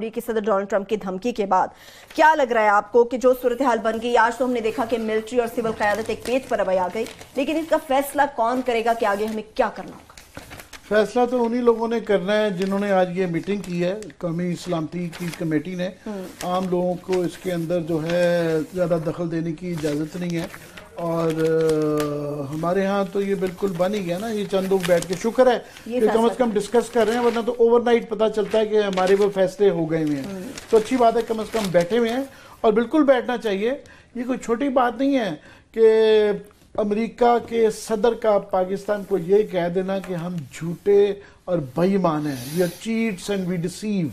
امریکی صدر Donald Trump کی دھمکی کے بعد کیا لگ رہا ہے آپ کو کہ جو صورتحال بن گئی آج تو ہم نے دیکھا کہ ملٹری اور سول قیادت ایک پیج پر ابھی آ گئی لیکن اس کا فیصلہ کون کرے گا کہ آگے ہمیں کیا کرنا ہوگا فیصلہ تو انہی لوگوں نے کرنا ہے جنہوں نے آج یہ میٹنگ کی ہے قومی سلامتی کی کمیٹی نے عام لوگوں کو اس کے اندر جو ہے زیادہ دخل دینے کی اجازت نہیں ہے اور ہمارے ہاں تو یہ بالکل بن ہی گیا نا یہ چند لوگ بیٹھ کے شکر ہے کہ کم از کم ڈسکس کر رہے ہیں ورنہ تو اوور نائٹ پتہ چلتا ہے کہ ہمارے وہ فیصلے ہو گئے ہوئے ہیں تو اچھی بات ہے کم از کم بیٹھے ہوئے ہیں اور بالکل بیٹھنا چاہیے یہ کوئی چھوٹی بات نہیں ہے کہ امریکہ کے صدر کا پاکستان کو یہ کہہ دینا کہ ہم جھوٹے اور بئیمان ہیں we are cheats and we deceive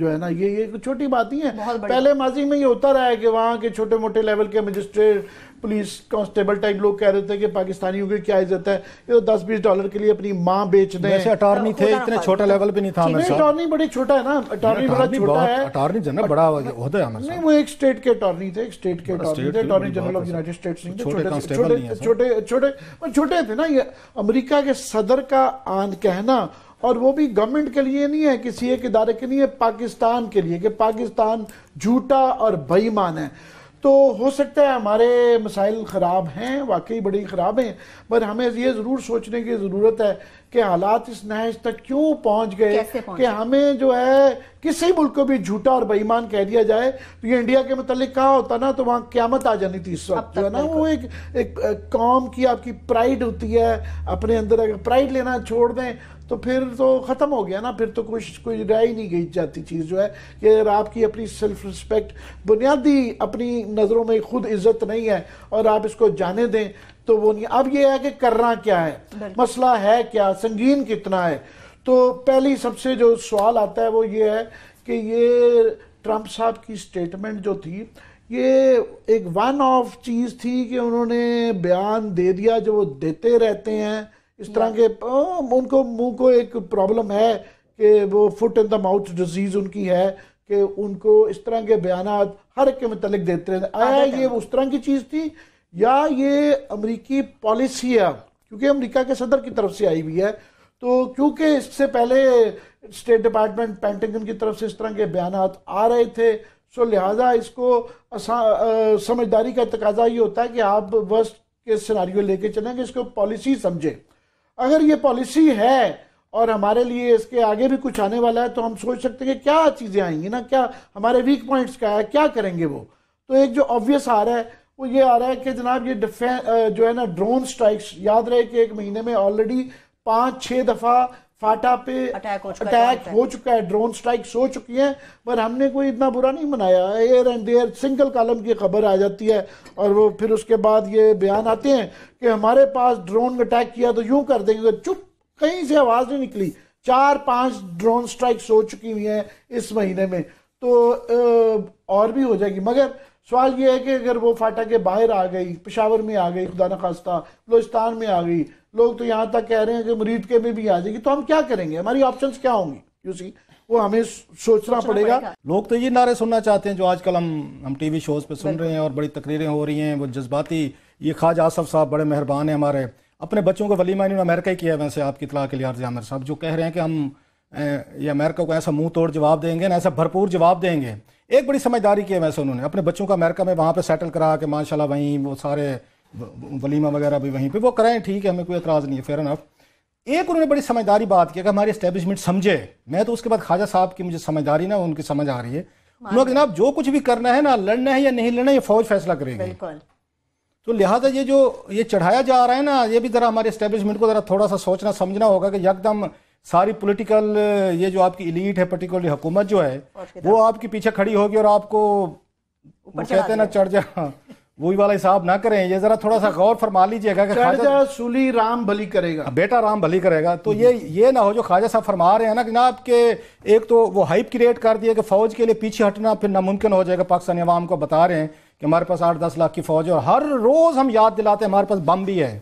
جو ہے نا یہ یہ چھوٹی بات ہی ہے پہلے ماضی میں یہ ہوتا رہا ہے کہ وہاں کے چھوٹے موٹے لیول کے مجسٹریٹ پولیس کانسٹیبل ٹائپ لوگ کہہ رہے تھے کہ پاکستانیوں کی کیا عزت ہے یہ تو دس بیس ڈالر کے لیے اپنی ماں بیچ دیں ایسے اٹارنی تھے اتنے چھوٹا لیول پہ نہیں تھا جی، ہمیں اٹارنی بڑی چھوٹا ہے نا اٹارنی بڑا چھوٹا ہے اٹارنی جنرل بڑا ہوتا ہے ہمیں نہیں وہ ایک سٹیٹ کے اٹارنی تھے ایک سٹیٹ کے اٹارنی تھے attorney general of United States نہیں تھے چھوٹے چھوٹے چھوٹے چھوٹے تھے نا یہ امریکہ کے صدر کا آن کہنا اور وہ بھی گورنمنٹ کے لیے نہیں ہے کسی ایک ادارے کے لیے پاکستان کے لیے کہ پاکستان جھوٹا اور بائیمان ہے تو ہو سکتا ہے ہمارے مسائل خراب ہیں واقعی بڑی خراب ہیں پر ہمیں یہ ضرور سوچنے کی ضرورت ہے کہ حالات اس نہج تک کیوں پہنچ گئے کہ ہمیں جو ہے کسی ملک کو بھی جھوٹا اور بئیمان کہہ دیا جائے تو یہ انڈیا کے متعلق کہا ہوتا نا تو وہاں قیامت آ جانی تھی اس وقت جو ہے نا وہ ایک قوم کی آپ کی پرائیڈ ہوتی ہے اپنے اندر اگر پرائیڈ لینا چھوڑ دیں تو پھر تو ختم ہو گیا نا پھر تو کوئی ہی نہیں گئی جاتی چیز جو ہے کہ اگر آپ کی اپنی سیلف رسپیکٹ بنیادی اپنی نظروں میں خود عزت نہیں ہے اور آپ اس کو جانے دیں تو وہ نہیں اب یہ ہے کہ کرنا کیا ہے مسئلہ ہے کیا سنگین کتنا ہے تو پہلی سب سے جو سوال آتا ہے وہ یہ ہے کہ یہ ٹرمپ صاحب کی سٹیٹمنٹ جو تھی یہ ایک ون آف چیز تھی کہ انہوں نے بیان دے دیا جو وہ دیتے رہتے ہیں اس طرح کے ان کو منہ کو ایک پرابلم ہے کہ وہ foot in the mouth disease ان کی ہے کہ ان کو اس طرح کے بیانات ہر ایک کے متعلق اس طرح کی چیز تھی یا یہ امریکی پالیسی ہے کیونکہ امریکہ کے صدر کی طرف سے آئی ہوئی ہے تو کیونکہ اس سے پہلے اسٹیٹ ڈپارٹمنٹ پینٹنگن کی طرف سے اس طرح کے بیانات آ رہے تھے سو لہٰذا اس کو سمجھداری کا تقاضا یہ ہوتا ہے کہ آپ بس کے سناریو لے کے چلیں گے اس کو پالیسی سمجھیں اگر یہ پالیسی ہے اور ہمارے لیے اس کے آگے بھی کچھ آنے والا ہے تو ہم سوچ سکتے ہیں کہ کیا چیزیں آئیں گی نا کیا ہمارے ویک پوائنٹس کیا ہے کیا کریں گے وہ تو ایک جو آبویس آ رہا ہے وہ یہ آ رہا ہے کہ جناب یہ جو ہے نا ڈرون سٹرائکس یاد رہے کہ ایک مہینے میں آلریڈی پانچ چھ دفعہ پہ اٹیک ہو ہو چکا, ہے ڈرون سٹرائکس چکی ہیں پر ہم نے کوئی اتنا برا نہیں منایا here and there single column کی خبر آ جاتی ہے اور وہ پھر اس کے بعد یہ بیان آتے ہیں کہ ہمارے پاس ڈرون اٹیک کیا تو یوں کر دیں گے چپ کہیں سے آواز نہیں نکلی چار پانچ ڈرون سٹرائکس ہو چکی ہوئی ہیں اس مہینے میں تو اور بھی ہو جائے گی مگر سوال یہ ہے کہ اگر وہ فاٹا کے باہر آ گئی پشاور میں آ گئی خدا نخواستہ بلوچستان میں آ گئی لوگ تو یہاں تک کہہ رہے ہیں کہ مرید کے میں بھی آ جائے گی تو ہم کیا کریں گے ہماری آپشنس کیا ہوں گی یو سی وہ ہمیں سوچنا پڑے گا لوگ تو یہ نعرے سننا چاہتے ہیں جو آج کل ہم ہم ٹی وی شوز پہ سن رہے ہیں اور بڑی تقریریں ہو رہی ہیں وہ جذباتی یہ خواج آصف صاحب بڑے مہربان ہیں ہمارے اپنے بچوں کو نے امریکہ ہی کیا ہے ویسے آپ کی اطلاع کے لیے عرض عامر صاحب جو کہہ رہے ہیں کہ ہم یہ امریکہ کو ایسا منہ توڑ جواب دیں گے ایسا بھرپور جواب دیں گے ایک بڑی سمجھداری کی ہے ویسے انہوں نے اپنے بچوں کا امریکہ میں وہاں پہ سیٹل کرا کہ ماشاء اللہ پہ وہ کریں ٹھیک ہے ہمیں کوئی اعتراض نہیں ہے فیئر انف ایک انہوں نے بڑی سمجھداری بات کی کہ ہماری اسٹیبلشمنٹ سمجھے میں تو اس کے بعد خواجہ صاحب کی مجھے سمجھداری نا ان کی سمجھ آ رہی ہے انہوں جناب جو کچھ بھی کرنا ہے نا لڑنا ہے یا نہیں لڑنا ہے یہ فوج فیصلہ کرے گی تو لہٰذا یہ جو یہ چڑھایا جا رہا ہے نا یہ بھی ذرا ہمارے اسٹیبلشمنٹ کو ذرا تھوڑا سا سوچنا سمجھنا ہوگا کہ یکدم ساری پولیٹیکل یہ جو آپ کی ایلیٹ ہے پرٹیکولرلی حکومت جو ہے وہ آپ کے پیچھے کھڑی ہوگی اور آپ کو کہتے ہیں نا چڑھ جا ہاں، حساب نہ کریں یہ ذرا تھوڑا سا غور فرما لیجیے گا کہ بیٹا رام بھلی کرے گا تو یہ یہ نہ ہو جو خواجہ صاحب فرما رہے ہیں نا کہ آپ کے ایک تو وہ ہائپ کریٹ کر دیے کہ فوج کے لیے پیچھے ہٹنا پھر ناممکن ہو جائے گا پاکستانی عوام کو بتا رہے ہیں کہ ہمارے پاس آٹھ دس لاکھ کی فوج ہے اور ہر روز ہم یاد دلاتے ہیں ہمارے پاس بم بھی ہے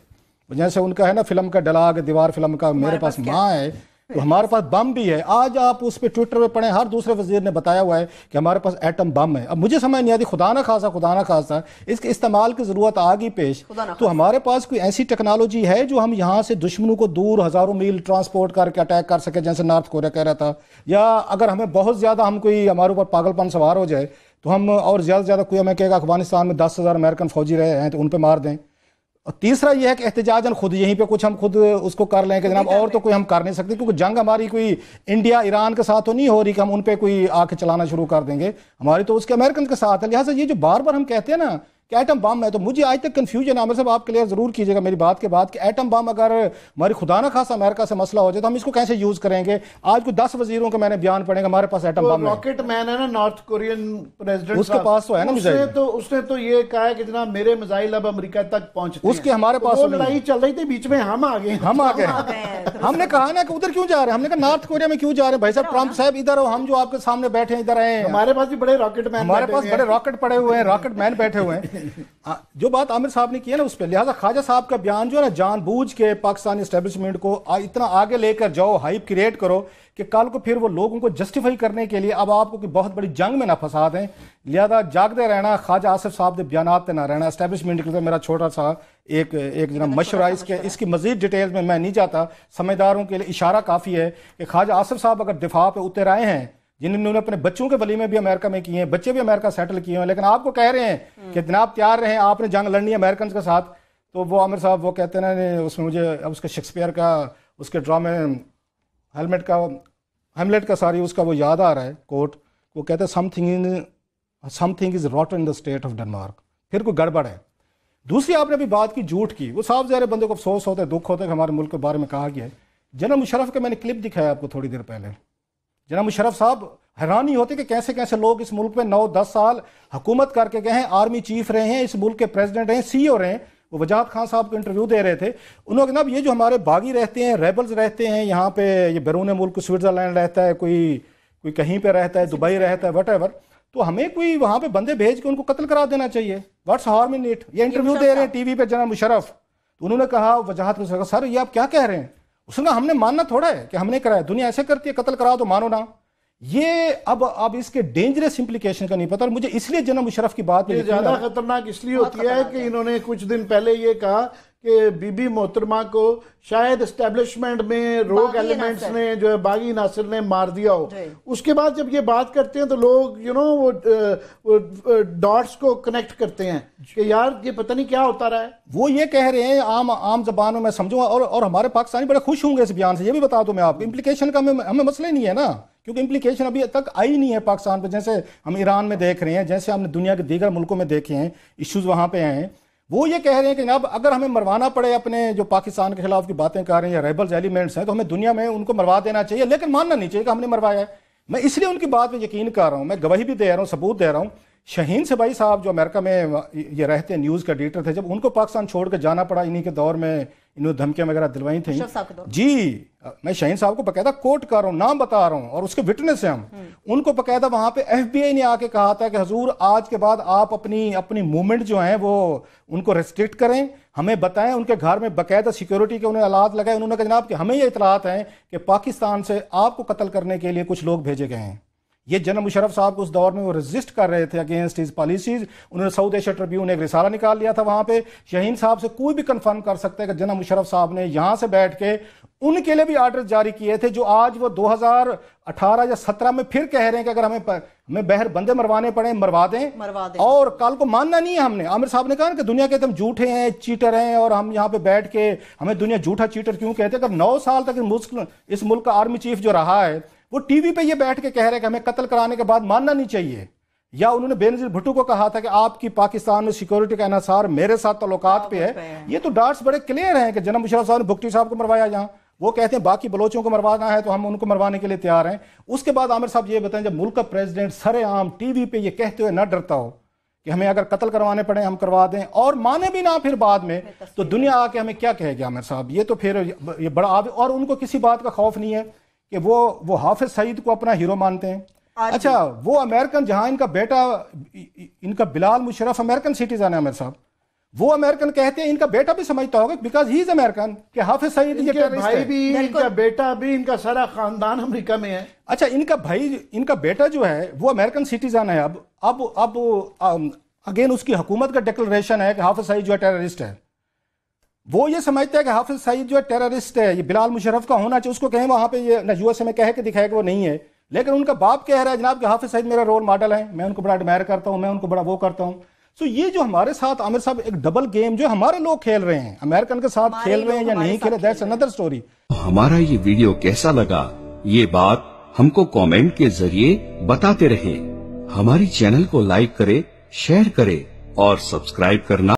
جیسے ان کا ہے نا فلم کا ڈلاگ دیوار فلم کا میرے پاس ماں ہے تو ہمارے پاس بم بھی ہے آج آپ اس پہ ٹویٹر پہ پڑھیں ہر دوسرے وزیر نے بتایا ہوا ہے کہ ہمارے پاس ایٹم بم ہے اب مجھے سمجھ نہیں خدا نہ خاصا خدا نہ خاصا اس کے استعمال کی ضرورت آگی پیش تو ہمارے پاس کوئی ایسی ٹیکنالوجی ہے جو ہم یہاں سے دشمنوں کو دور ہزاروں میل ٹرانسپورٹ کر کے اٹیک کر سکے جیسے نارتھ کوریا کہہ رہا تھا یا اگر ہمیں بہت زیادہ ہم کوئی ہمارے اوپر پاگل پن سوار ہو جائے تو ہم اور زیادہ سے زیادہ کوئی ہمیں کہے گا افغانستان میں دس ہزار امریکن فوجی رہے ہیں تو ان پہ مار دیں تیسرا یہ ہے کہ احتجاج خود یہیں پہ کچھ ہم خود اس کو کر لیں کہ جناب اور تو کوئی ہم کر نہیں سکتے کیونکہ جنگ ہماری کوئی انڈیا ایران کے ساتھ تو نہیں ہو رہی کہ ہم ان پہ کوئی آ کے چلانا شروع کر دیں گے ہماری تو اس کے امریکن کے ساتھ ہے لہٰذا یہ جو بار بار ہم کہتے ہیں نا کہ ایٹم بم ہے تو مجھے آج تک کنفیوژن عامر صاحب آپ کلیئر ضرور کیجیے گا میری بات کے بعد کہ ایٹم بم اگر ہماری خدا نہ خاص امریکہ سے مسئلہ ہو جائے تو ہم اس کو کیسے یوز کریں گے آج کو دس وزیروں کے میں نے بیان پڑھیں گا ہمارے پاس ایٹم بام راکٹ مین ہے نا نارتھ کورین پریزیڈنٹ اس کے پاس تو ہے نا اس تو اس نے تو یہ کہا ہے کہ جناب میرے مزائل اب امریکہ تک پہنچتے ہیں اس کے ہمارے پاس وہ لڑائی چل رہی تھی بیچ میں ہم آ گئے ہم آ گئے ہم نے کہا نا کہ ادھر کیوں جا رہے ہیں ہم نے کہا نارتھ کوریا میں کیوں جا رہے ہیں بھائی صاحب ٹرمپ صاحب ادھر ہو ہم جو آپ کے سامنے بیٹھے ہیں ادھر آئے ہمارے پاس بھی بڑے راکٹ مین ہمارے پاس بڑے راکٹ پڑے ہوئے ہیں راکٹ مین بیٹھے ہوئے ہیں جو بات عامر صاحب نے کی ہے نا اس پہ لہٰذا خواجہ صاحب کا بیان جو ہے جان بوجھ کے پاکستانی اسٹیبلشمنٹ کو اتنا آگے لے کر جاؤ ہائپ کریٹ کرو کہ کل کو پھر وہ لوگوں کو جسٹیفائی کرنے کے لیے اب آپ کو بہت بڑی جنگ میں نہ پھنسا دیں لہٰذا جاگتے رہنا خواجہ آصف صاحب کے بیانات نہ رہنا اسٹیبلشمنٹ کے لیے میرا چھوٹا سا ایک مشورائز مشورہ اس کی مزید ڈیٹیل میں میں نہیں جاتا سمجھداروں کے لیے اشارہ کافی ہے کہ خواجہ آصف صاحب اگر دفاع پہ اتر آئے ہیں جنہوں نے اپنے بچوں کے ولیمے بھی امریکہ میں کیے ہیں بچے بھی امریکہ سیٹل کیے ہیں لیکن آپ کو کہہ رہے ہیں کہ جناب آپ تیار ہیں آپ نے جنگ لڑنی ہے امریکنز کے ساتھ تو وہ عامر صاحب وہ کہتے ہیں اس میں مجھے اب اس کے شیکسپیئر کا اس کے ڈرامے ہیلمٹ کا ہیملیٹ کا ساری اس کا وہ یاد آ رہا ہے کوٹ وہ کہتے ہیں something in something is rot in the state of Denmark پھر کوئی گڑبڑ ہے دوسری آپ نے ابھی بات کی جھوٹ کی وہ صاف ظاہر بندوں کو افسوس ہوتے دکھ ہوتے ہیں کہ ہمارے ملک کے بارے میں کہا گیا ہے جنرل مشرف کے میں نے کلپ دکھایا آپ کو تھوڑی دیر پہلے جناب مشرف صاحب حیران نہیں ہوتے کہ کیسے کیسے لوگ اس ملک میں نو دس سال حکومت کر کے گئے ہیں آرمی چیف رہے ہیں اس ملک کے پریزیڈنٹ رہے ہیں سی او e رہے ہیں وہ وجاہت خان صاحب کو انٹرویو دے رہے تھے انہوں نے کہنا یہ جو ہمارے باغی رہتے ہیں ریبلز رہتے ہیں یہاں پہ یہ بیرون ملک سوئٹزرلینڈ رہتا ہے کوئی کوئی کہیں پہ رہتا ہے دبئی رہتا ہے وٹ ایور تو ہمیں کوئی وہاں پہ بندے بھیج کے ان کو قتل کرا دینا چاہیے واٹس ہارم ان ایٹ یہ انٹرویو دے رہے ہیں ٹی وی پہ جناب مشرف تو انہوں نے کہا وجاہت سر یہ آپ کیا کہہ رہے ہیں ہم نے ماننا تھوڑا ہے کہ ہم نے کرایا دنیا ایسے کرتی ہے قتل کرا تو مانو نہ یہ اب اب اس کے ڈینجرس امپلیکیشن کا نہیں پتا اور مجھے اس لیے جناب مشرف کی بات زیادہ خطرناک اس لیے ہوتی ہے کہ انہوں نے کچھ دن پہلے یہ کہا کہ بی بی محترمہ کو شاید اسٹیبلشمنٹ میں روگ ایلیمنٹس نے جو ہے باغی ناصر نے مار دیا ہو جی۔ اس کے بعد جب یہ بات کرتے ہیں تو لوگ یو نو وہ ڈاٹس کو کنیکٹ کرتے ہیں جی۔ کہ یار یہ پتہ نہیں کیا ہوتا رہا ہے وہ یہ کہہ رہے ہیں عام عام زبانوں میں سمجھوں اور اور ہمارے پاکستانی بڑے خوش ہوں گے اس بیان سے یہ بھی بتا دوں میں آپ امپلیکیشن کا ہمیں مسئلہ نہیں ہے نا کیونکہ امپلیکیشن ابھی تک آئی نہیں ہے پاکستان پہ جیسے ہم ایران میں دیکھ رہے ہیں جیسے ہم نے دنیا کے دیگر ملکوں میں دیکھے ہیں ایشوز وہاں پہ آئے ہیں وہ یہ کہہ رہے ہیں کہ جناب اگر ہمیں مروانا پڑے اپنے جو پاکستان کے خلاف کی باتیں کر رہے ہیں یا ریبلز ایلیمنٹس ہیں تو ہمیں دنیا میں ان کو مروا دینا چاہیے لیکن ماننا نہیں چاہیے کہ ہم نے مروایا ہے میں اس لیے ان کی بات میں یقین کر رہا ہوں میں گواہی بھی دے رہا ہوں ثبوت دے رہا ہوں شہین سبائی صاحب جو امریکہ میں یہ رہتے نیوز کے ایڈیٹر تھے جب ان کو پاکستان چھوڑ کے جانا پڑا انہی کے دور میں انہوں نے دھمکیاں وغیرہ دلوائی تھیں جی میں شاہین صاحب کو باقاعدہ کوٹ کر رہا ہوں نام بتا رہا ہوں اور اس کے وٹنس ہیں ہم ان کو باقاعدہ وہاں پہ ایف بی آئی نے آ کے کہا تھا کہ حضور آج کے بعد آپ اپنی اپنی موومنٹ جو ہیں وہ ان کو ریسٹرکٹ کریں ہمیں بتائیں ان کے گھر میں باقاعدہ سیکیورٹی کے انہیں آلات لگائے کہا جناب کہ ہمیں یہ اطلاعات ہیں کہ پاکستان سے آپ کو قتل کرنے کے لیے کچھ لوگ بھیجے گئے ہیں یہ جنرل مشرف صاحب کو اس دور میں وہ ریزسٹ کر رہے تھے اگینسٹ ہز پالیسیز انہوں نے سعود ایشیا ٹریبیون ایک رسالہ نکال لیا تھا وہاں پہ شہین صاحب سے کوئی بھی کنفرم کر سکتا ہے کہ جنرل مشرف صاحب نے یہاں سے بیٹھ کے ان کے لیے بھی آرڈر جاری کیے تھے جو آج وہ دو ہزار اٹھارہ یا سترہ میں پھر کہہ رہے ہیں کہ اگر ہمیں ہمیں بہر بندے مروانے پڑے مروا دیں مروا دیں اور کل کو ماننا نہیں ہے ہم نے عامر صاحب نے کہا کہ دنیا کے ہم جھوٹے ہیں چیٹر ہیں اور ہم یہاں پہ بیٹھ کے ہمیں دنیا جھوٹا چیٹر کیوں کہتے کہ اگر نو سال تک اس ملک کا آرمی چیف جو رہا ہے وہ ٹی وی پہ یہ بیٹھ کے کہہ رہے کہ ہمیں قتل کرانے کے بعد ماننا نہیں چاہیے یا انہوں نے بے نظیر بھٹو کو کہا تھا کہ آپ کی پاکستان میں سیکورٹی کا انحصار میرے ساتھ تعلقات پہ ہے یہ تو ڈاٹس بڑے کلیئر ہیں کہ جنم مشرف صاحب نے بھکٹی صاحب کو مروایا جہاں وہ کہتے ہیں باقی بلوچوں کو مروانا ہے تو ہم ان کو مروانے کے لیے تیار ہیں اس کے بعد عامر صاحب یہ بتائیں جب ملک کا پریزیڈنٹ سر عام ٹی وی پہ یہ کہتے ہوئے نہ ڈرتا ہو کہ ہمیں اگر قتل کروانے پڑے ہم کروا دیں اور مانے بھی نہ پھر بعد میں تو دنیا آ کے ہمیں کیا کہے گی عامر صاحب یہ تو پھر یہ آب اور ان کو کسی بات کا خوف نہیں ہے کہ وہ حافظ سعید کو اپنا ہیرو مانتے ہیں اچھا وہ امریکن جہاں ان کا بیٹا ان کا بلال مشرف امریکن سٹیزن ہے امیر صاحب وہ امریکن کہتے ہیں ان کا بیٹا بھی سمجھتا ہوگا امریکن کہ حافظ سعید ان کا بیٹا بھی ان کا سارا خاندان امریکہ میں ہے اچھا ان کا بھائی ان کا بیٹا جو ہے وہ امریکن سٹیزن ہے اب اب اب اگین اس کی حکومت کا ڈیکلریشن ہے کہ حافظ سعید جو ہے ٹیررسٹ ہے وہ یہ سمجھتا ہے کہ حافظ سعید جو ہے ٹیررسٹ ہے یہ بلال مشرف کا ہونا چاہیے اس کو کہیں وہاں پہ یہ یو ایس اے میں کہہ کے دکھائے کہ وہ نہیں ہے لیکن ان کا باپ کہہ رہا ہے جناب کہ حافظ سعید میرا رول ماڈل ہے میں ان کو بڑا ایڈمائر کرتا ہوں میں ان کو بڑا وہ کرتا ہوں سو یہ جو ہمارے ساتھ عامر صاحب ایک ڈبل گیم جو ہمارے لوگ کھیل رہے ہیں امریکن کے ساتھ کھیل رہے ہیں یا نہیں کھیل رہے سٹوری ہمارا یہ ویڈیو کیسا لگا یہ بات ہم کو کومنٹ کے ذریعے بتاتے رہے ہماری چینل کو لائک کرے شیئر کرے اور سبسکرائب کرنا